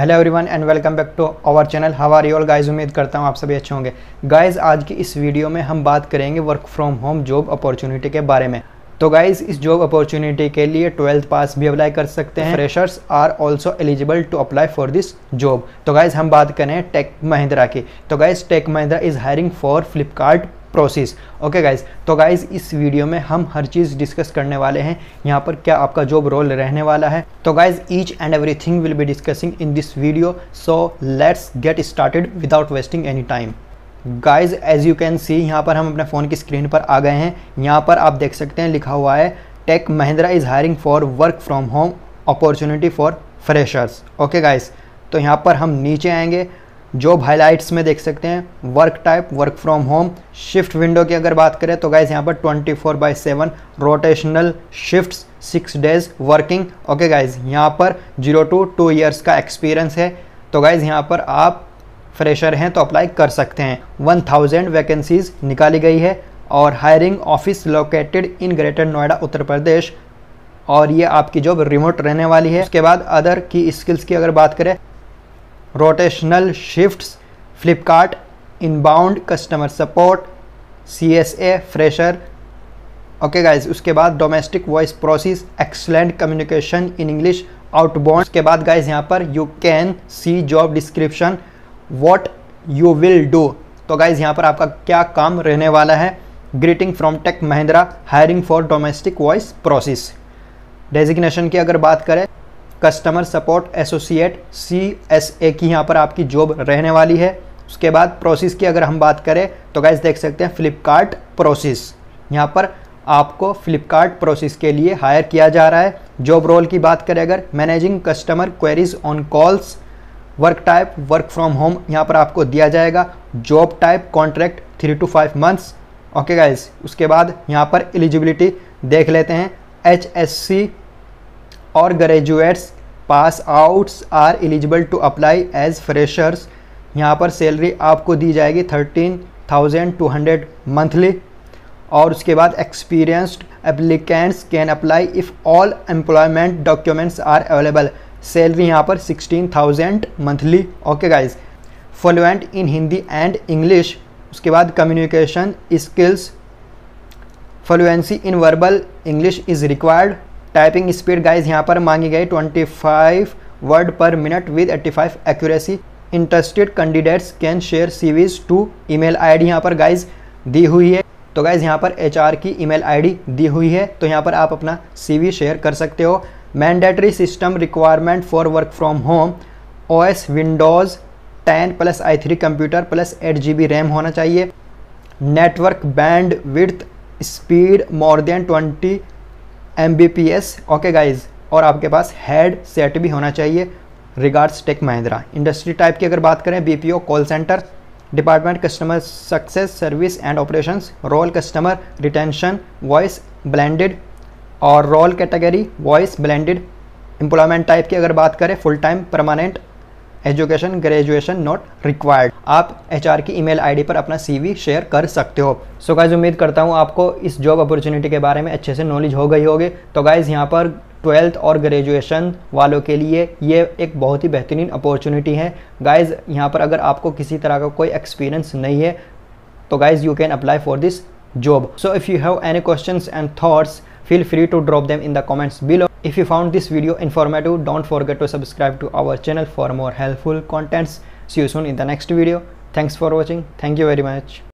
Hello everyone and welcome back to our channel हवा real guys उम्मीद करता हूं आप सभी अच्छे होंगे गाइस आज की इस वीडियो में हम बात करेंगे work from home job opportunity के बारे में तो गाइस इस जॉब अपॉर्चुनिटी के लिए ट्वेल्थ पास भी अप्लाई कर सकते हैं freshers are also eligible to apply for this job तो गाइज हम बात करें टेक महिंद्रा की तो guys Tech Mahindra is hiring for Flipkart process okay guys तो गाइज इस वीडियो में हम हर चीज़ डिस्कस करने वाले हैं यहाँ पर क्या आपका जॉब रोल रहने वाला है तो guys each and everything will be discussing in this video so let's get started without wasting any time guys as you can see यहाँ पर हम अपने फ़ोन की स्क्रीन पर आ गए हैं यहाँ पर आप देख सकते हैं लिखा हुआ है Tech Mahindra is hiring for work from home opportunity for freshers okay guys तो यहाँ पर हम नीचे आएंगे जॉब हाईलाइट्स में देख सकते हैं work type work from home shift window की अगर बात करें तो गाइज यहाँ पर 24 four by seven rotational shift six days working okay guys यहाँ पर जीरो टू टू ईयर्स का एक्सपीरियंस है तो गाइज यहाँ पर आप फ्रेशर हैं तो अप्लाई कर सकते हैं 1000 वैकेंसीज निकाली गई है और hiring office located in Greater Noida Uttar Pradesh और ये आपकी जॉब रिमोट रहने वाली है उसके बाद अदर की स्किल्स की अगर बात करें rotational shifts Flipkart inbound customer support C S A fresher okay guys उसके बाद domestic voice process excellent communication in English outbound के बाद गाइज यहाँ पर you can see job description what you will do तो गाइज यहाँ पर आपका क्या काम रहने वाला है greeting from Tech Mahindra hiring for domestic voice process designation की अगर बात करें customer support associate C S ए की यहाँ पर आपकी जॉब रहने वाली है उसके बाद प्रोसेस की अगर हम बात करें तो गैस देख सकते हैं फ्लिपकार्ट प्रोसेस यहाँ पर आपको फ्लिपकार्ट प्रोसेस के लिए हायर किया जा रहा है जॉब रोल की बात करें अगर managing customer queries on calls work type work from home यहाँ पर आपको दिया जाएगा job type contract three to five months okay guys उसके बाद यहाँ पर एलिजिबिलिटी देख लेते हैं एच और graduates pass outs are eligible to apply as freshers यहाँ पर सैलरी आपको दी जाएगी thirteen thousand two hundred monthly और उसके बाद experienced applicants can apply if all employment documents are available salary यहाँ पर sixteen thousand monthly okay guys fluent in Hindi and English उसके बाद communication skills fluency in verbal English is required typing speed guys यहाँ पर मांगी गई 25 word पर minute with 85 accuracy interested candidates can share CVs to email ID यहाँ पर guys दी हुई है तो गाइज यहाँ पर एच की ईमेल आईडी दी हुई है तो यहाँ पर आप अपना सीवी शेयर कर सकते हो mandatory system requirement for work from home O S Windows ten plus I three computer plus eight G B RAM होना चाहिए network bandwidth speed more than twenty M B P S okay guys और आपके पास headset भी होना चाहिए regards Tech Mahindra industry type की अगर बात करें B P O call centre department customer success service and operations role customer retention voice blended और role category voice blended employment type की अगर बात करें full time permanent education graduation not required आप एच की ईमेल आईडी पर अपना CV share कर सकते हो सो so गाइज उम्मीद करता हूँ आपको इस जॉब अपॉर्चुनिटी के बारे में अच्छे से नॉलेज हो गई होगी तो गाइज़ यहाँ पर ट्वेल्थ और ग्रेजुएशन वालों के लिए ये एक बहुत ही बेहतरीन अपॉर्चुनिटी है गाइज़ यहाँ पर अगर आपको किसी तरह का कोई एक्सपीरियंस नहीं है तो guys you can apply for this job so if you have any question and thoughts feel free to drop them in the comments below If you found this video informative, don't forget to subscribe to our channel for more helpful contents. See you soon in the next video. Thanks for watching. Thank you very much.